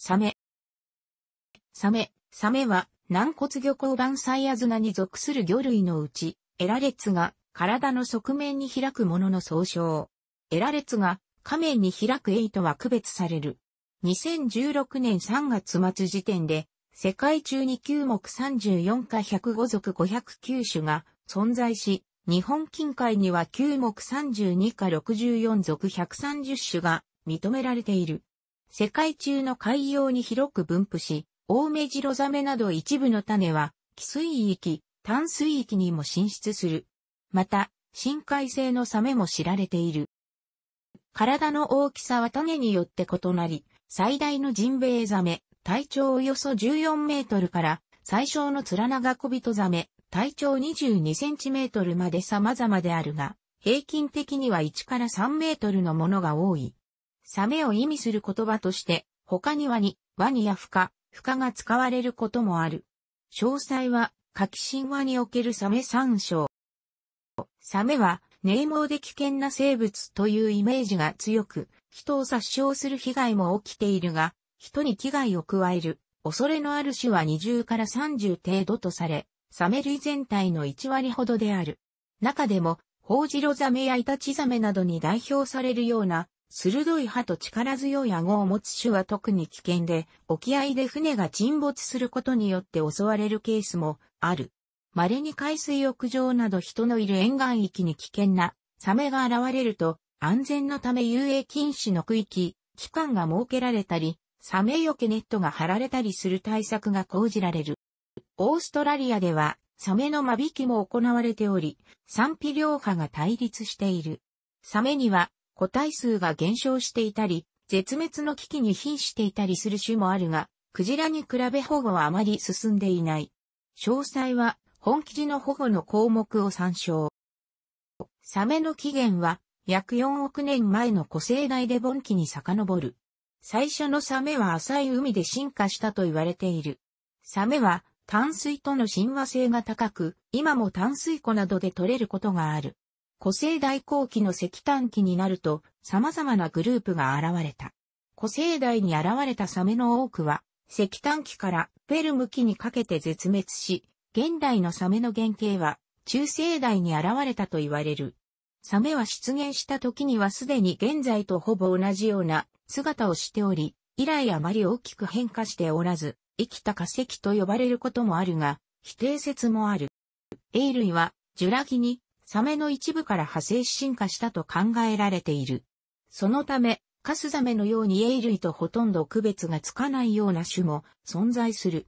サメ。サメ、サメは軟骨魚甲板サイアズナに属する魚類のうち、エラ列が体の側面に開くものの総称。エラ列が下面に開くエイとは区別される。2016年3月末時点で、世界中に9目34か105属509種が存在し、日本近海には9目32か64属130種が認められている。世界中の海洋に広く分布し、オオメジロザメなど一部の種は、寄水域、淡水域にも進出する。また、深海性のサメも知られている。体の大きさは種によって異なり、最大のジンベエザメ、体長およそ14メートルから、最小のツラナガコビトザメ、体長22センチメートルまで様々であるが、平均的には1から3メートルのものが多い。サメを意味する言葉として、他にワニ、ワニやフカ、フカが使われることもある。詳細は、カキ神話におけるサメ参照。サメは、ネイモーで危険な生物というイメージが強く、人を殺傷する被害も起きているが、人に危害を加える、恐れのある種は20から30程度とされ、サメ類全体の1割ほどである。中でも、ホウジロザメやイタチザメなどに代表されるような鋭い歯と力強い顎を持つ種は特に危険で、沖合で船が沈没することによって襲われるケースもある。稀に海水浴場など人のいる沿岸域に危険なサメが現れると、安全のため遊泳禁止の区域、期間が設けられたり、サメよけネットが張られたりする対策が講じられる。オーストラリアでは、サメの間引きも行われており、賛否両派が対立している。サメには個体数が減少していたり、絶滅の危機に瀕していたりする種もあるが、クジラに比べ保護はあまり進んでいない。詳細は、本記事の保護の項目を参照。サメの起源は、約4億年前の古生代で盆期に遡る。最初のサメは浅い海で進化したと言われている。サメは、淡水との親和性が高く、今も淡水湖などで取れることがある。古生代後期の石炭期になると様々なグループが現れた。古生代に現れたサメの多くは石炭期からペルム期にかけて絶滅し、現代のサメの原型は中生代に現れたと言われる。サメは出現した時にはすでに現在とほぼ同じような姿をしており、以来あまり大きく変化しておらず、生きた化石と呼ばれることもあるが、否定説もある。エイ類は、ジュラギにサメの一部から派生し進化したと考えられている。そのため、カスザメのようにエイ類とほとんど区別がつかないような種も存在する。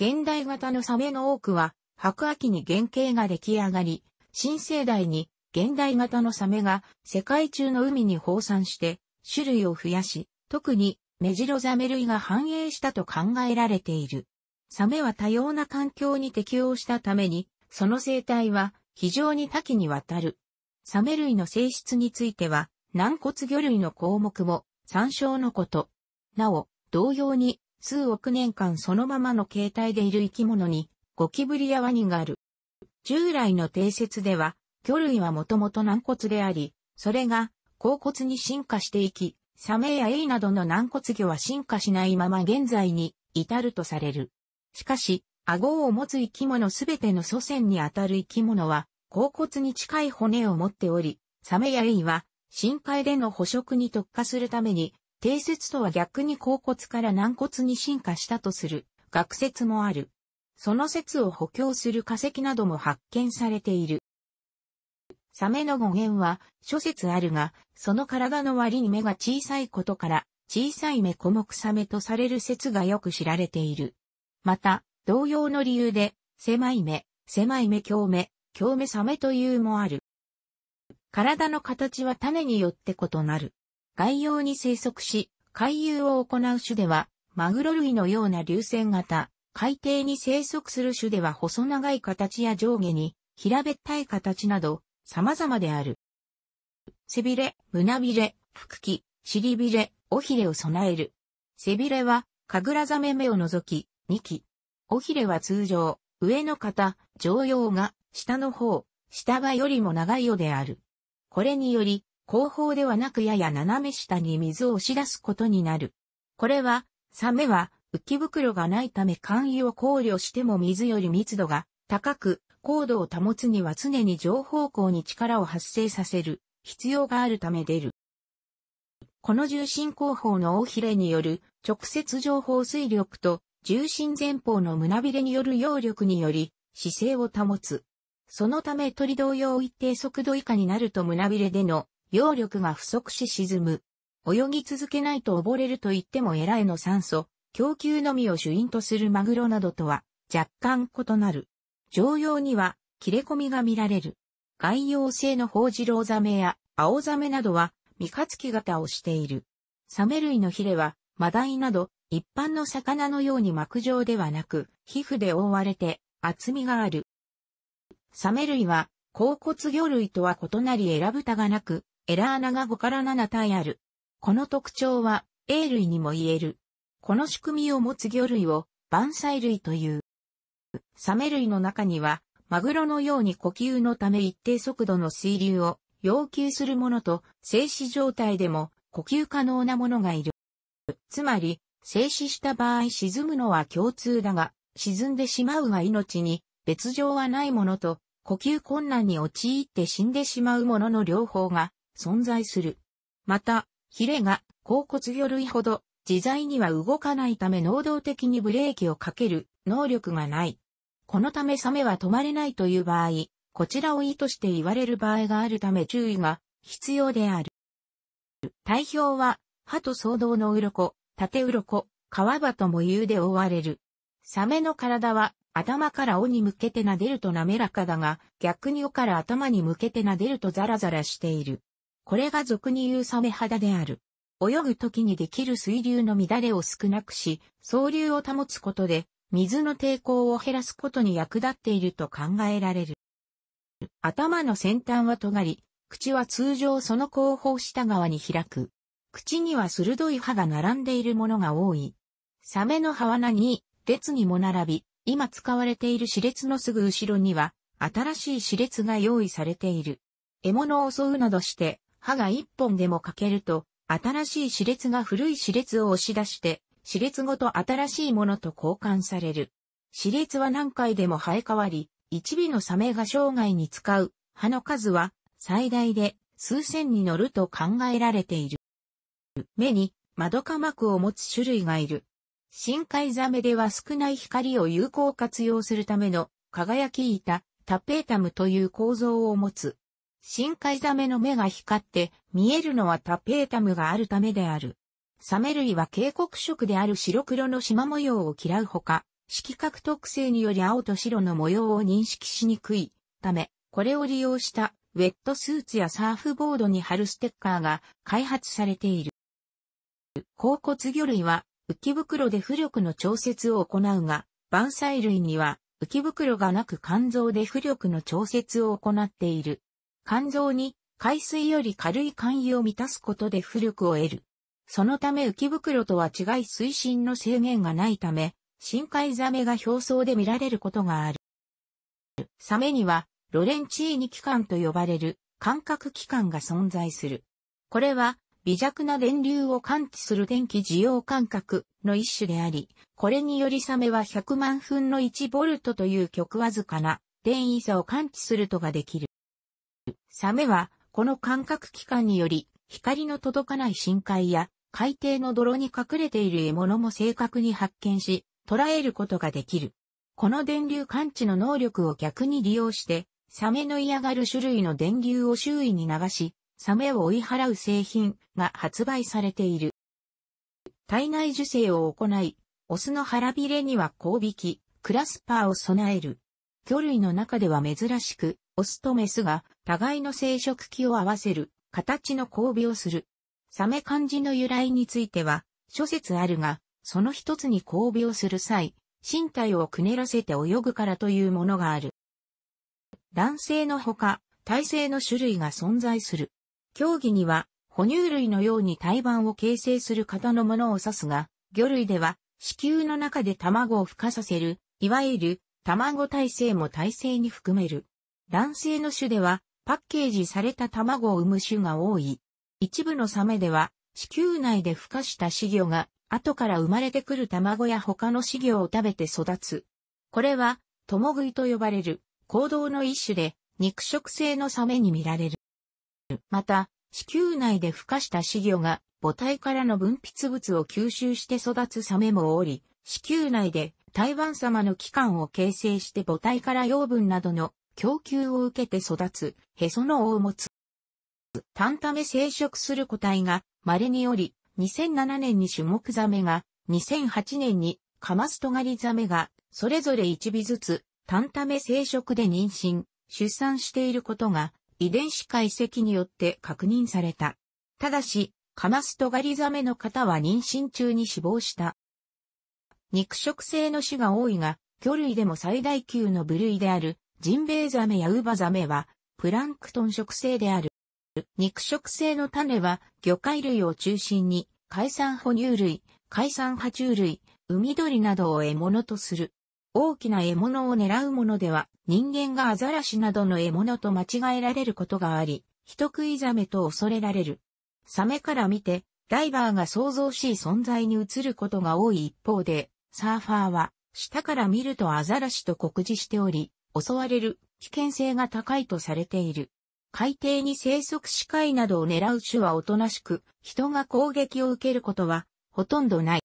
現代型のサメの多くは、白亜紀に原型が出来上がり、新生代に現代型のサメが世界中の海に放散して種類を増やし、特にメジロザメ類が繁栄したと考えられている。サメは多様な環境に適応したために、その生態は非常に多岐にわたる。サメ類の性質については、軟骨魚類の項目も参照のこと。なお、同様に、数億年間そのままの形態でいる生き物に、ゴキブリやワニがある。従来の定説では、魚類はもともと軟骨であり、それが、甲骨に進化していき、サメやエイなどの軟骨魚は進化しないまま現在に至るとされる。しかし、顎を持つ生き物すべての祖先にあたる生き物は、甲骨に近い骨を持っており、サメやエイは、深海での捕食に特化するために、定説とは逆に甲骨から軟骨に進化したとする、学説もある。その説を補強する化石なども発見されている。サメの語源は諸説あるが、その体の割に目が小さいことから、小さい目小目サメとされる説がよく知られている。また、同様の理由で、狭い目、狭い目強目、強目サメというもある。体の形は種によって異なる。外洋に生息し、回遊を行う種では、マグロ類のような流線型、海底に生息する種では細長い形や上下に、平べったい形など、様々である。背びれ、胸びれ、腹筋、尻びれ、尾ひれを備える。背びれは、かぐらざめ目を除き、2期、尾ひれは通常、上の肩、常用が、下の方、下場よりも長いようである。これにより、後方ではなくやや斜め下に水を押し出すことになる。これは、サメは浮き袋がないため簡易を考慮しても水より密度が高く、高度を保つには常に上方向に力を発生させる必要があるため出る。この重心後方の尾ひれによる直接上方水力と重心前方の胸びれによる揚力により姿勢を保つ。そのため鳥同様一定速度以下になると胸びれでの揚力が不足し沈む。泳ぎ続けないと溺れると言ってもエラへの酸素、供給のみを主因とするマグロなどとは若干異なる。常用には切れ込みが見られる。外洋性のホウジロウザメやアオザメなどは、三日月型をしている。サメ類のヒレは、マダイなど、一般の魚のように膜状ではなく、皮膚で覆われて厚みがある。サメ類は、甲骨魚類とは異なりエラタがなく、エラ穴が5から7体ある。この特徴は、A 類にも言える。この仕組みを持つ魚類を、サイ類という。サメ類の中には、マグロのように呼吸のため一定速度の水流を要求するものと、静止状態でも呼吸可能なものがいる。つまり、静止した場合沈むのは共通だが、沈んでしまうが命に別状はないものと、呼吸困難に陥って死んでしまうものの両方が存在する。また、ヒレが甲骨魚類ほど自在には動かないため能動的にブレーキをかける能力がない。このためサメは止まれないという場合、こちらを意図して言われる場合があるため注意が必要である。体表は歯と騒動の鱗、縦鱗、皮羽とも言うで覆われる。サメの体は頭から尾に向けて撫でると滑らかだが、逆に尾から頭に向けて撫でるとザラザラしている。これが俗に言うサメ肌である。泳ぐ時にできる水流の乱れを少なくし、総流を保つことで、水の抵抗を減らすことに役立っていると考えられる。頭の先端は尖り、口は通常その後方下側に開く。口には鋭い歯が並んでいるものが多い。サメの歯は何列にも並び、今使われている歯列のすぐ後ろには、新しい歯列が用意されている。獲物を襲うなどして、歯が一本でも欠けると、新しい歯列が古い歯列を押し出して、歯列ごと新しいものと交換される。歯列は何回でも生え変わり、一尾のサメが生涯に使う歯の数は最大で数千に乗ると考えられている。目に窓化膜を持つ種類がいる。深海ザメでは少ない光を有効活用するための輝き板、タペータムという構造を持つ。深海ザメの目が光って見えるのはタペータムがあるためである。サメ類は警告色である白黒の縞模様を嫌うほか、色覚特性により青と白の模様を認識しにくいため、これを利用したウェットスーツやサーフボードに貼るステッカーが開発されている。甲骨魚類は浮袋で浮力の調節を行うが、万歳類には浮袋がなく肝臓で浮力の調節を行っている。肝臓に海水より軽い肝油を満たすことで浮力を得る。そのため浮袋とは違い水深の制限がないため、深海ザメが表層で見られることがある。サメにはロレンチーニ器官と呼ばれる感覚器官が存在する。これは微弱な電流を感知する電気需要感覚の一種であり、これによりサメは100万分の1ボルトという極わずかな電位差を感知するとができる。サメは、この感覚器官により、光の届かない深海や海底の泥に隠れている獲物も正確に発見し、捉えることができる。この電流感知の能力を逆に利用して、サメの嫌がる種類の電流を周囲に流し、サメを追い払う製品が発売されている。体内受精を行い、オスの腹びれには交引き、クラスパーを備える。魚類の中では珍しく、オスとメスが互いの生殖器を合わせる形の交尾をする。サメ漢字の由来については、諸説あるが、その一つに交尾をする際、身体をくねらせて泳ぐからというものがある。男性のほか、体制の種類が存在する。競技には、哺乳類のように胎盤を形成する型のものを指すが、魚類では、子宮の中で卵を孵化させる、いわゆる、卵体制も体制に含める。男性の種では、パッケージされた卵を産む種が多い。一部のサメでは、子宮内で孵化した子魚が、後から生まれてくる卵や他の子魚を食べて育つ。これは、共食いと呼ばれる、行動の一種で、肉食性のサメに見られる。また、子宮内で孵化した子魚が母体からの分泌物を吸収して育つサメもおり、子宮内で台湾様の器官を形成して母体から養分などの供給を受けて育つ、へその大を持つ。タンタメ生殖する個体が稀により、2007年に種目ザメが、2008年にカマストガリザメが、それぞれ1尾ずつ、タンタメ生殖で妊娠、出産していることが遺伝子解析によって確認された。ただし、カマストガリザメの方は妊娠中に死亡した。肉食性の種が多いが、魚類でも最大級の部類である、ジンベエザメやウバザメは、プランクトン食性である。肉食性の種は、魚介類を中心に、海産哺乳類、海産爬虫類、海鳥などを獲物とする。大きな獲物を狙うものでは、人間がアザラシなどの獲物と間違えられることがあり、人食いザメと恐れられる。サメから見て、ダイバーが想像しい存在に移ることが多い一方で、サーファーは、下から見るとアザラシと酷似しており、襲われる危険性が高いとされている。海底に生息視界などを狙う種はおとなしく、人が攻撃を受けることは、ほとんどない。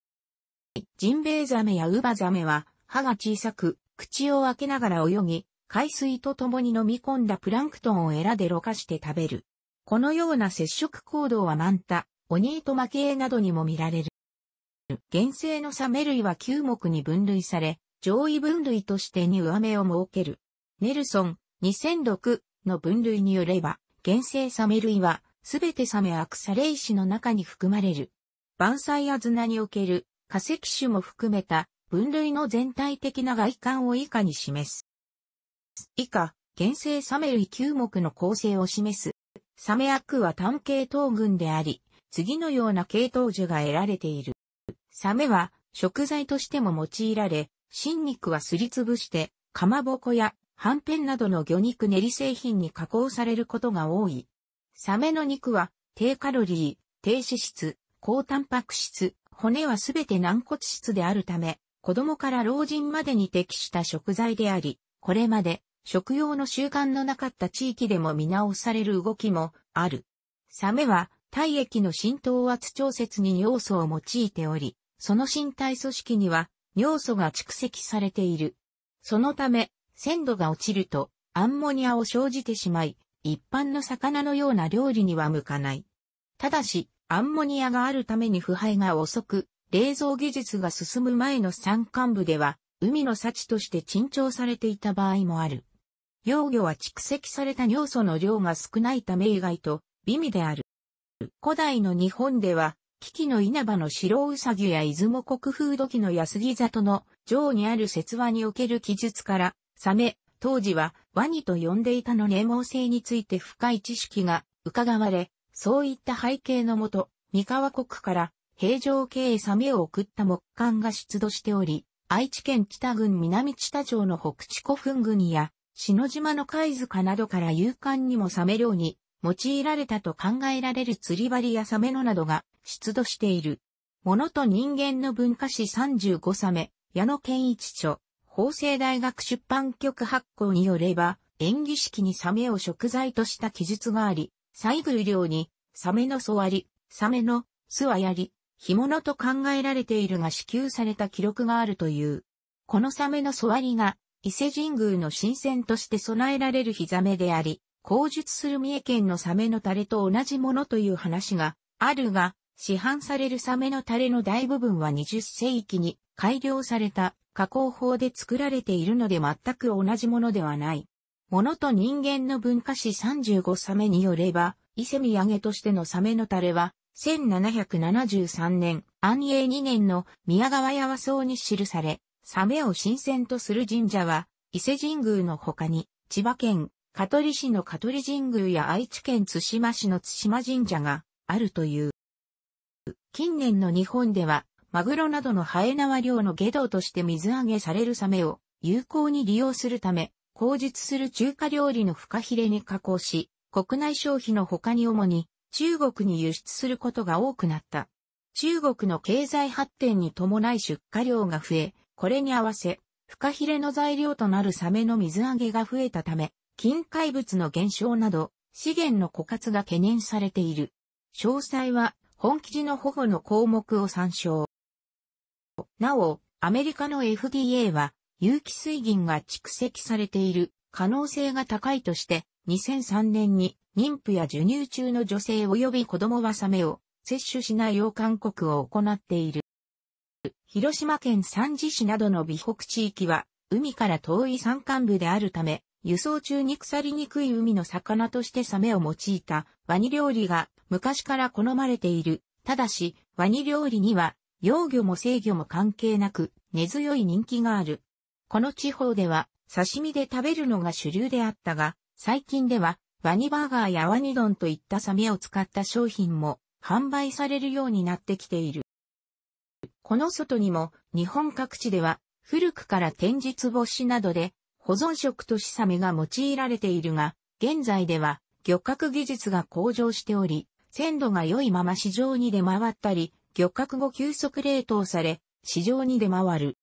ジンベエザメやウバザメは、歯が小さく、口を開けながら泳ぎ、海水と共に飲み込んだプランクトンをエラでろ過して食べる。このような接触行動はマンタ、オニートマケエなどにも見られる。原生のサメ類は9目に分類され、上位分類として2上目を設ける。ネルソン2006の分類によれば、原生サメ類は、すべてサメアクサレイシの中に含まれる。バンサイアズナにおける化石種も含めた分類の全体的な外観を以下に示す。以下、原生サメ類9目の構成を示す。サメアクは単系統群であり、次のような系統樹が得られている。サメは食材としても用いられ、新肉はすりつぶして、かまぼこやはんぺんなどの魚肉練り製品に加工されることが多い。サメの肉は低カロリー、低脂質、高タンパク質、骨はすべて軟骨質であるため、子供から老人までに適した食材であり、これまで食用の習慣のなかった地域でも見直される動きもある。サメは体液の浸透圧調節に尿素を用いており、その身体組織には尿素が蓄積されている。そのため、鮮度が落ちるとアンモニアを生じてしまい、一般の魚のような料理には向かない。ただし、アンモニアがあるために腐敗が遅く、冷蔵技術が進む前の山間部では、海の幸として珍重されていた場合もある。幼魚は蓄積された尿素の量が少ないため意外と美味である。古代の日本では、危機の稲葉の白うさぎや出雲国風土器の安木里の上にある説話における記述から、サメ、当時はワニと呼んでいたの連合性について深い知識が伺われ、そういった背景のもと、三河国から平城京サメを送った木管が出土しており、愛知県北郡南知多町の北地古墳群や、篠島の貝塚などから勇敢にもサメ漁に用いられたと考えられる釣り針やサメのなどが出土している。物と人間の文化史35サメ、矢野健一著、法政大学出版局発行によれば、演技式にサメを食材とした記述があり、サイグル漁に、サメの素あり、サメの巣はやり、干物と考えられているが支給された記録があるという。このサメの素割りが伊勢神宮の神仙として備えられる日ザメであり、口述する三重県のサメのタレと同じものという話があるが、市販されるサメのタレの大部分は20世紀に改良された加工法で作られているので全く同じものではない。ものと人間の文化史35サメによれば、伊勢土産としてのサメのタレは、1773年、安永2年の宮川屋和荘に記され、サメを新鮮とする神社は、伊勢神宮の他に、千葉県、香取市の香取神宮や愛知県津島市の津島神社があるという。近年の日本では、マグロなどのハエ縄漁の下道として水揚げされるサメを有効に利用するため、口述する中華料理のフカヒレに加工し、国内消費の他に主に中国に輸出することが多くなった。中国の経済発展に伴い出荷量が増え、これに合わせ、フカヒレの材料となるサメの水揚げが増えたため、近海物の減少など、資源の枯渇が懸念されている。詳細は、本記事の保護の項目を参照。なお、アメリカの FDA は、有機水銀が蓄積されている可能性が高いとして、2003年に妊婦や授乳中の女性及び子供はサメを摂取しないよう勧告を行っている。広島県三次市などの美北地域は、海から遠い山間部であるため、輸送中に腐りにくい海の魚としてサメを用いたワニ料理が昔から好まれている。ただし、ワニ料理には、幼魚も生魚も関係なく、根強い人気がある。この地方では、刺身で食べるのが主流であったが、最近では、ワニバーガーやワニ丼といったサメを使った商品も販売されるようになってきている。この外にも日本各地では古くから展示壺しなどで保存食としサメが用いられているが、現在では漁獲技術が向上しており、鮮度が良いまま市場に出回ったり、漁獲後急速冷凍され、市場に出回る。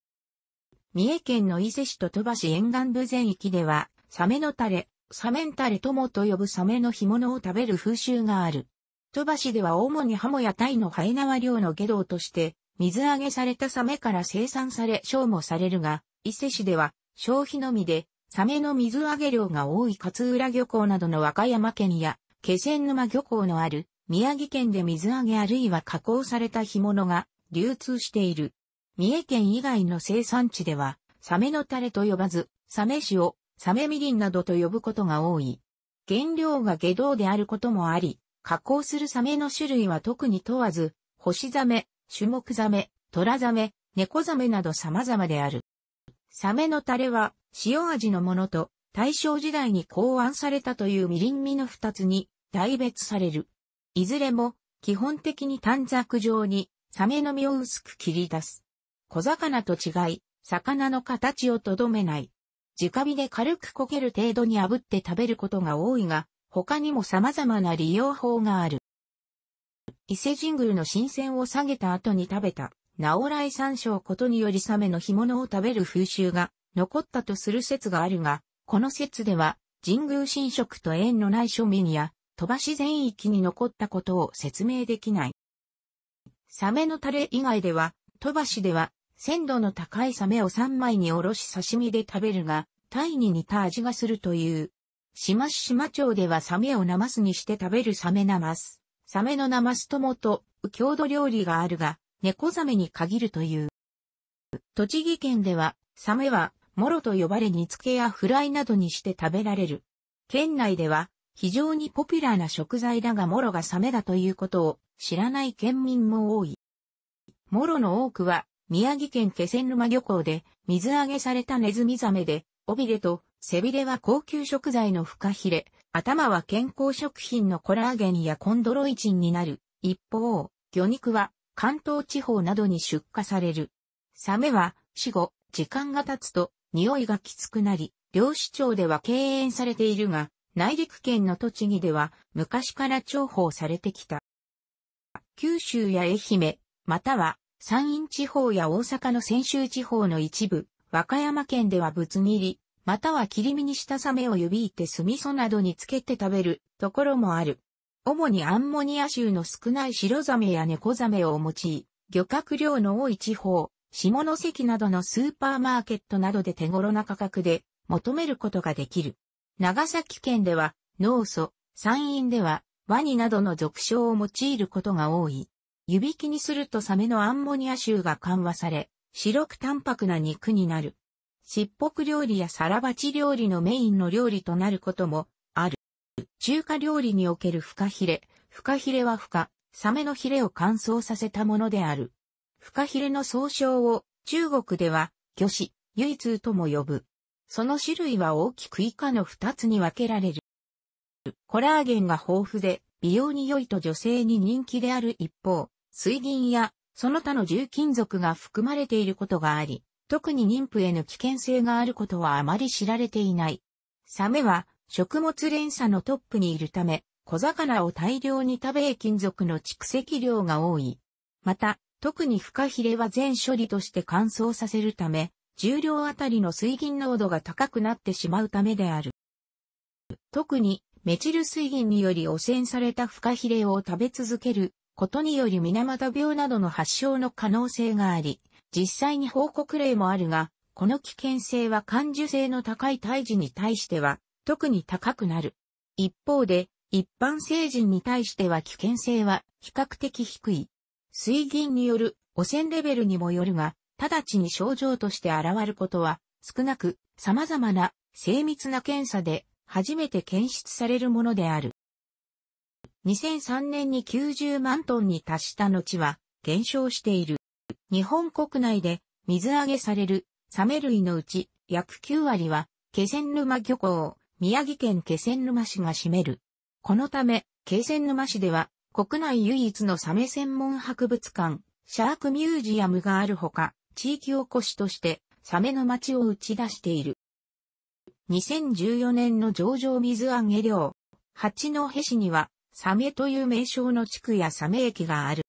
三重県の伊勢市と鳥羽市沿岸部全域では、サメのタレ、サメンタレともと呼ぶサメの干物を食べる風習がある。鳥羽市では主にハモやタイのハエナワ漁の下道として、水揚げされたサメから生産され消耗されるが、伊勢市では消費のみで、サメの水揚げ量が多い勝浦漁港などの和歌山県や、気仙沼漁港のある宮城県で水揚げあるいは加工された干物が流通している。三重県以外の生産地では、サメのタレと呼ばず、サメ塩、サメみりんなどと呼ぶことが多い。原料が下道であることもあり、加工するサメの種類は特に問わず、星ザメ、種目ザメ、トラザメ、猫ザメなど様々である。サメのタレは塩味のものと大正時代に考案されたというみりん味の二つに大別される。いずれも基本的に短冊状にサメの身を薄く切り出す。小魚と違い、魚の形をとどめない。直火で軽く焦げる程度に炙って食べることが多いが、他にも様々な利用法がある。伊勢神宮の新鮮を下げた後に食べた、直来山椒ことによりサメの干物を食べる風習が残ったとする説があるが、この説では、神宮神職と縁のない庶民や、鳥羽し全域に残ったことを説明できない。サメのタレ以外では、鳥羽市では鮮度の高いサメを三枚におろし刺身で食べるが、タイに似た味がするという。島島町ではサメをナマスにして食べるサメナマス。サメのナマスともと、郷土料理があるが、猫ザメに限るという。栃木県では、サメは、モロと呼ばれ煮付けやフライなどにして食べられる。県内では、非常にポピュラーな食材だがモロがサメだということを知らない県民も多い。モロの多くは宮城県気仙沼漁港で水揚げされたネズミザメで、尾びれと背びれは高級食材のフカヒレ、頭は健康食品のコラーゲンやコンドロイチンになる。一方、魚肉は関東地方などに出荷される。サメは死後、時間が経つと匂いがきつくなり、漁師町では敬遠されているが、内陸県の栃木では昔から重宝されてきた。九州や愛媛、または山陰地方や大阪の泉州地方の一部、和歌山県ではぶつ切り、または切り身にしたサメを指いて酢味噌などにつけて食べるところもある。主にアンモニア臭の少ない白ザメや猫ザメを用い、漁獲量の多い地方、下関などのスーパーマーケットなどで手頃な価格で求めることができる。長崎県では、農祖、山陰では、ワニなどの俗称を用いることが多い。湯引きにするとサメのアンモニア臭が緩和され、白く淡白な肉になる。しっぽく料理やサラバチ料理のメインの料理となることもある。中華料理におけるフカヒレ。フカヒレはフカ、サメのヒレを乾燥させたものである。フカヒレの総称を中国では魚子、唯通とも呼ぶ。その種類は大きく以下の二つに分けられる。コラーゲンが豊富で美容に良いと女性に人気である一方、水銀やその他の重金属が含まれていることがあり、特に妊婦への危険性があることはあまり知られていない。サメは食物連鎖のトップにいるため、小魚を大量に食べ金属の蓄積量が多い。また、特にフカヒレは全処理として乾燥させるため、重量あたりの水銀濃度が高くなってしまうためである。特にメチル水銀により汚染されたフカヒレを食べ続けることにより水俣病などの発症の可能性があり、実際に報告例もあるが、この危険性は感受性の高い胎児に対しては特に高くなる。一方で、一般成人に対しては危険性は比較的低い。水銀による汚染レベルにもよるが、直ちに症状として現ることは少なく、様々な精密な検査で初めて検出されるものである。2003年に90万トンに達した後は減少している。日本国内で水揚げされるサメ類のうち約9割は気仙沼漁港、宮城県気仙沼市が占める。このため、気仙沼市では国内唯一のサメ専門博物館、シャークミュージアムがあるほか、地域おこしとしてサメの街を打ち出している。2014年の上場水揚げ量。八戸市には、サメという名称の地区やサメ駅がある。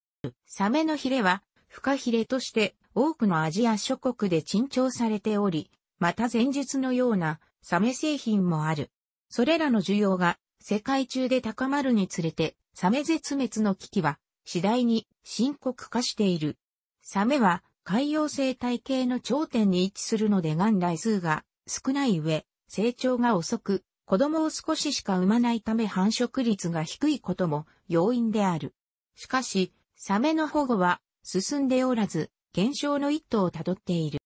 サメのヒレは、フカヒレとして多くのアジア諸国で珍重されており、また前述のようなサメ製品もある。それらの需要が世界中で高まるにつれて、サメ絶滅の危機は次第に深刻化している。サメは海洋生態系の頂点に位置するので元来数が少ない上、成長が遅く、子供を少ししか産まないため繁殖率が低いことも要因である。しかし、サメの保護は進んでおらず、減少の一途をたどっている。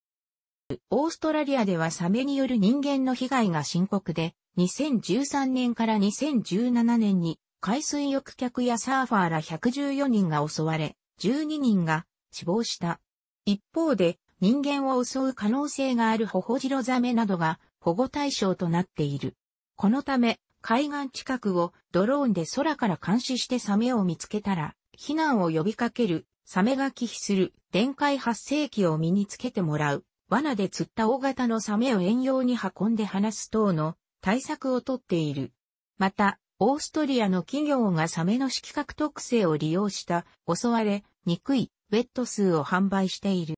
オーストラリアではサメによる人間の被害が深刻で、2013年から2017年に海水浴客やサーファーら114人が襲われ、12人が死亡した。一方で、人間を襲う可能性があるホホジロザメなどが保護対象となっている。このため、海岸近くをドローンで空から監視してサメを見つけたら、避難を呼びかける、サメが寄避する、電解発生器を身につけてもらう、罠で釣った大型のサメを遠洋に運んで放す等の対策をとっている。また、オーストリアの企業がサメの色覚特性を利用した襲われにくいウェット数を販売している。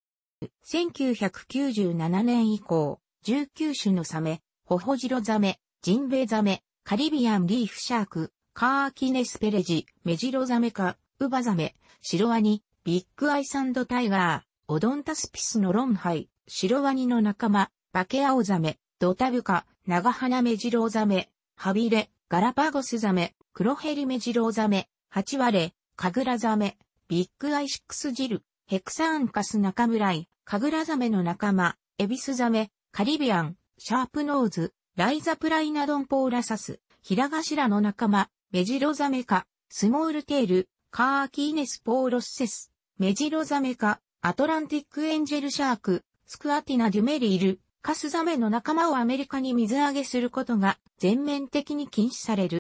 1997年以降、19種のサメ、ホホジロザメ、ジンベエザメ、カリビアンリーフシャーク、カーキネスペレジ、メジロザメか、ウバザメ、シロワニ、ビッグアイサンドタイガー、オドンタスピスのロンハイ、シロワニの仲間、バケアオザメ、ドタブカ、長ナメジロザメ、ハビレ、ガラパゴスザメ、クロヘリメジロザメ、ハチワレ、カグラザメ、ビッグアイシックスジル、ヘクサアンカスナカムライ、カグラザメの仲間、エビスザメ、カリビアン、シャープノーズ、ライザプライナドンポーラサス、ヒラガシラの仲間、メジロザメ科、スモールテール、カーキーネスポーロッセス、メジロザメ科、アトランティックエンジェルシャーク、スクアティナ・デュメリール、カスザメの仲間をアメリカに水揚げすることが全面的に禁止される。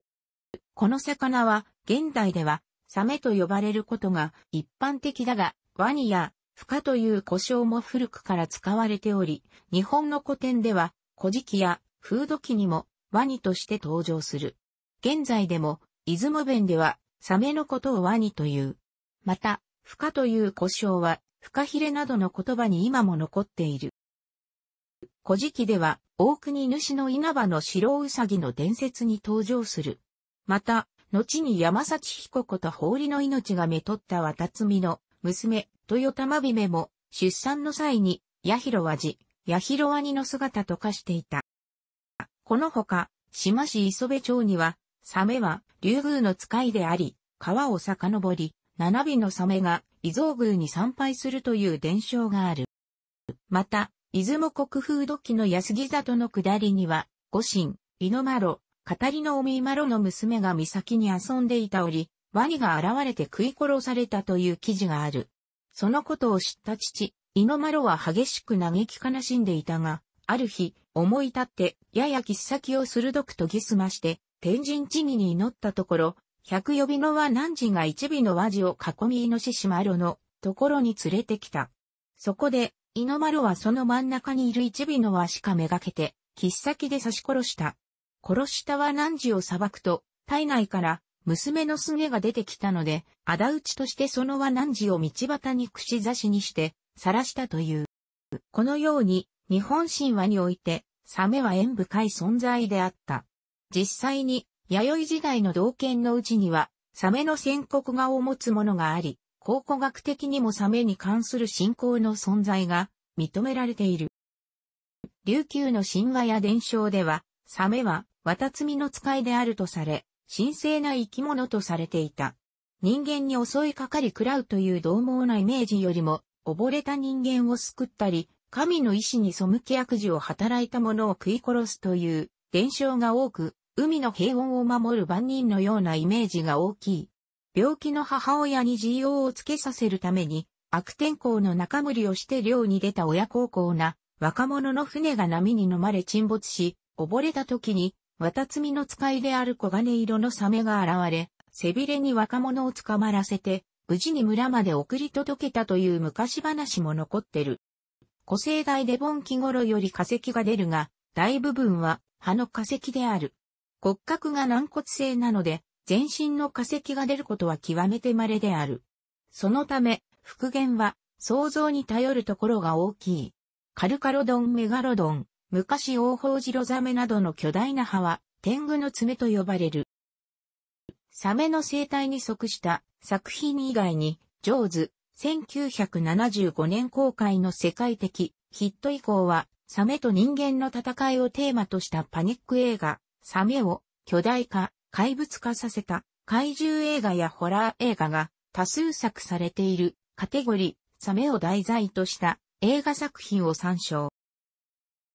この魚は現代ではサメと呼ばれることが一般的だが、ワニや不可という呼称も古くから使われており、日本の古典では、古事記や風土記にもワニとして登場する。現在でも、出雲弁では、サメのことをワニという。また、不可という呼称は、フカヒレなどの言葉に今も残っている。古事記では、大国主の稲葉の白うさぎの伝説に登場する。また、後に山崎彦子と法理の命がめとった渡摘みの娘、豊玉姫も、出産の際に、八広和寺、八広兄の姿と化していた。このほか、志摩市磯部町には、サメは、竜宮の使いであり、川を遡り、七尾のサメが、伊蔵宮に参拝するという伝承がある。また、出雲国風土器の安木里の下りには、五神、猪の間語りの海みまろの娘が岬に遊んでいたおり、ワニが現れて食い殺されたという記事がある。そのことを知った父、イノマロは激しく嘆き悲しんでいたが、ある日、思い立って、やや切っ先を鋭く研ぎ澄まして、天神地義に祈ったところ、百呼びの和何時が一尾の和地を囲みイノシシマロのところに連れてきた。そこで、イノマロはその真ん中にいる一尾の和しかめがけて、切っ先で刺し殺した。殺した和何時を裁くと、体内から娘のすげが出てきたので、仇討ちとしてそのは何時を道端に串刺しにして、晒したという。このように、日本神話において、サメは縁深い存在であった。実際に、弥生時代の道剣のうちには、サメの宣告画を持つものがあり、考古学的にもサメに関する信仰の存在が認められている。琉球の神話や伝承では、サメは、綿摘みの使いであるとされ、神聖な生き物とされていた。人間に襲いかかり喰らうという獰猛なイメージよりも、溺れた人間を救ったり、神の意志に背き悪事を働いた者を食い殺すという伝承が多く、海の平穏を守る万人のようなイメージが大きい。病気の母親に自由をつけさせるために、悪天候の中無理をして漁に出た親孝行な若者の船が波に飲まれ沈没し、溺れた時に綿摘の使いである黄金色のサメが現れ、背びれに若者を捕まらせて、無事に村まで送り届けたという昔話も残ってる。古生代で盆期頃より化石が出るが、大部分は葉の化石である。骨格が軟骨性なので、全身の化石が出ることは極めて稀である。そのため、復元は想像に頼るところが大きい。カルカロドンメガロドン、昔大宝白ザメなどの巨大な葉は、天狗の爪と呼ばれる。サメの生態に即した作品以外に、ジョーズ、1975年公開の世界的ヒット以降は、サメと人間の戦いをテーマとしたパニック映画、サメを巨大化、怪物化させた怪獣映画やホラー映画が多数作されているカテゴリー、サメを題材とした映画作品を参照。